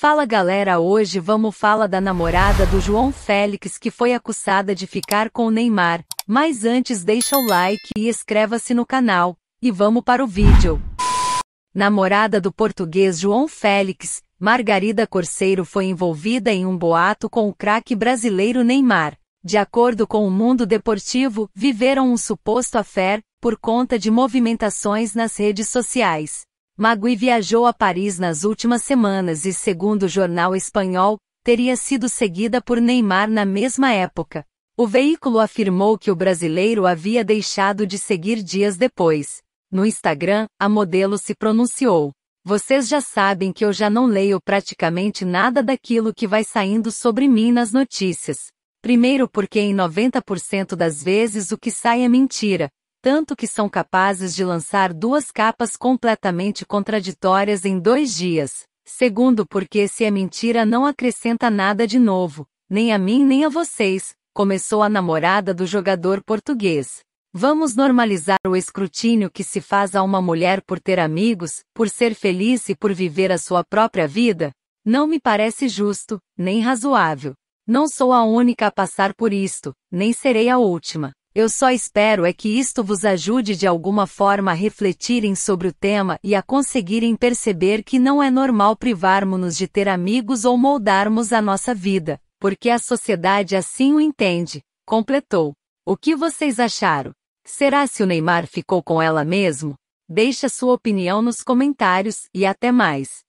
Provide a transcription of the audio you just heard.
Fala galera, hoje vamos falar da namorada do João Félix que foi acusada de ficar com o Neymar. Mas antes deixa o like e inscreva-se no canal. E vamos para o vídeo. Namorada do português João Félix, Margarida Corseiro foi envolvida em um boato com o craque brasileiro Neymar. De acordo com o mundo deportivo, viveram um suposto affair, por conta de movimentações nas redes sociais. Magui viajou a Paris nas últimas semanas e, segundo o jornal espanhol, teria sido seguida por Neymar na mesma época. O veículo afirmou que o brasileiro havia deixado de seguir dias depois. No Instagram, a modelo se pronunciou. Vocês já sabem que eu já não leio praticamente nada daquilo que vai saindo sobre mim nas notícias. Primeiro porque em 90% das vezes o que sai é mentira, tanto que são capazes de lançar duas capas completamente contraditórias em dois dias. Segundo, porque se é mentira não acrescenta nada de novo, nem a mim nem a vocês, começou a namorada do jogador português. Vamos normalizar o escrutínio que se faz a uma mulher por ter amigos, por ser feliz e por viver a sua própria vida? Não me parece justo, nem razoável. Não sou a única a passar por isto, nem serei a última. Eu só espero é que isto vos ajude de alguma forma a refletirem sobre o tema e a conseguirem perceber que não é normal privarmos-nos de ter amigos ou moldarmos a nossa vida, porque a sociedade assim o entende, completou. O que vocês acharam? Será se o Neymar ficou com ela mesmo? Deixa sua opinião nos comentários e até mais.